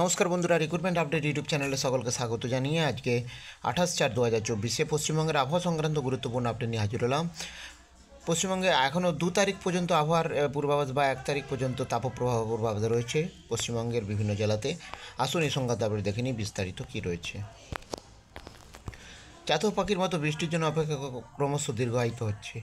নমস্কার বন্ধুরা recruitment update YouTube চ্যানেলে সকলকে স্বাগত জানিয়ে আজকে আঠাশ চার দু হাজার চব্বিশে পশ্চিমবঙ্গের আবহাওয়া সংক্রান্ত গুরুত্বপূর্ণ আপডেট নিয়ে হাজির হলাম পশ্চিমবঙ্গে এখনও দু তারিখ পর্যন্ত আবহাওয়ার পূর্বাভাস বা এক তারিখ পর্যন্ত তাপপ্রবাহ পূর্বাভাস রয়েছে পশ্চিমবঙ্গের বিভিন্ন জেলাতে আসুন এই সংখ্যা তারপরে দেখে নিই বিস্তারিত কী রয়েছে চাতক পাখির মতো বৃষ্টির জন্য অপেক্ষা ক্রমশ দীর্ঘায়িত হচ্ছে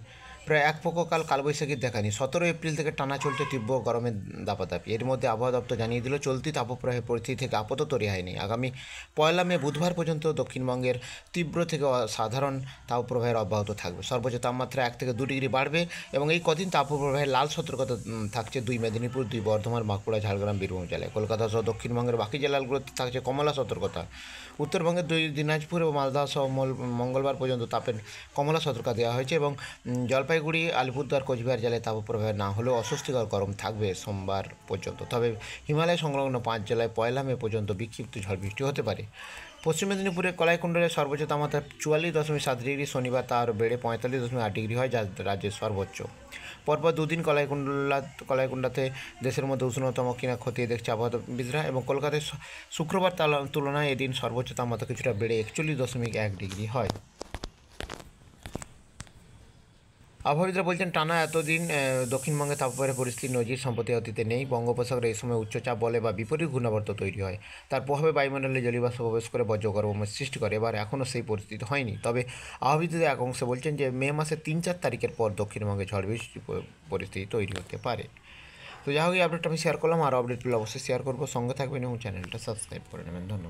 প্রায় এক পক্ষকাল কালবৈশাখীর দেখা সতেরো এপ্রিল থেকে টানা চলছে তীব্র গরমের দাপাদাপি এর মধ্যে আবহাওয়া দপ্তর জানিয়ে দিল চলতি তাপপ্রবাহের পরিস্থিতি থেকে আপাতত রেহাই নেই আগামী পয়লা মে বুধবার পর্যন্ত দক্ষিণবঙ্গের তীব্র থেকে সাধারণ তাপপ্রবাহের অব্যাহত থাকবে সর্বোচ্চ তাপমাত্রা এক থেকে দু ডিগ্রি বাড়বে এবং এই কদিন তাপপ্রবাহে লাল সতর্কতা থাকছে দুই মেদিনীপুর দুই বর্ধমান বাঁকুড়া ঝাড়গ্রাম বীরভূম জেলায় কলকাতা সহ দক্ষিণবঙ্গের বাকি জেলাগুলোতে থাকছে কমলা সতর্কতা উত্তরবঙ্গের দুই দিনাজপুর এবং মালদা সহ মঙ্গলবার পর্যন্ত তাপের কমলা সতর্কতা দেওয়া হয়েছে এবং জলপাই জলপাইগুড়ি আলিপুরদুয়ার কোচবিহার জেলায় তাপপ্রবাহ না হলেও অস্বস্তিকর গরম থাকবে সোমবার পর্যন্ত তবে হিমালয় সংলগ্ন পাঁচ জেলায় পয়লা মে পর্যন্ত বিক্ষিপ্ত ঝড় বৃষ্টি হতে পারে পশ্চিম মেদিনীপুরের কলাইকুণ্ডলের সর্বোচ্চ তাপমাত্রা চুয়াল্লিশ দশমিক সাত ডিগ্রি শনিবার তা আরও বেড়ে পঁয়তাল্লিশ দশমিক আট ডিগ্রি হয় যা রাজ্যের সর্বোচ্চ পরপর দুদিন কলাইকুণ্ডলা কলাইকুণ্ডাতে দেশের মধ্যে উষ্ণতম কিনা ক্ষতি দেখছে আবহাওয়াবিদরা এবং কলকাতায় শুক্রবার তুলনায় এদিন সর্বোচ্চ তাপমাত্রা কিছুটা বেড়ে একচল্লিশ দশমিক এক ডিগ্রি হয় আবহাওয়িদরা বলছেন টানা এতদিন দক্ষিণবঙ্গে তাপমাত্রা পরিস্থিতি নজির সম্পত্তি অতীতে নেই বঙ্গোপসাগরে এই সময় উচ্চচাপ বলে বা বিপরীত ঘূর্ণাবর্ত তৈরি হয় তার প্রভাবে বায়ুমণ্ডলে জলীয়বাষ্প প্রবেশ করে বজ্রগর্ভমের সৃষ্টি করে এবার এখনও সেই পরিস্থিতি হয়নি তবে আবহাওয়াবিদদের এক অংশে বলছেন যে মে মাসের তিন চার তারিখের পর দক্ষিণবঙ্গে ঝড় বৃষ্টি পরিস্থিতি তৈরি হতে পারে তো যাই হোক এই আপডেটটা আমি শেয়ার করলাম আর আপডেটগুলো অবশ্যই শেয়ার করবো সঙ্গে থাকবেন এবং চ্যানেলটা সাবস্ক্রাইব করে নেবেন ধন্যবাদ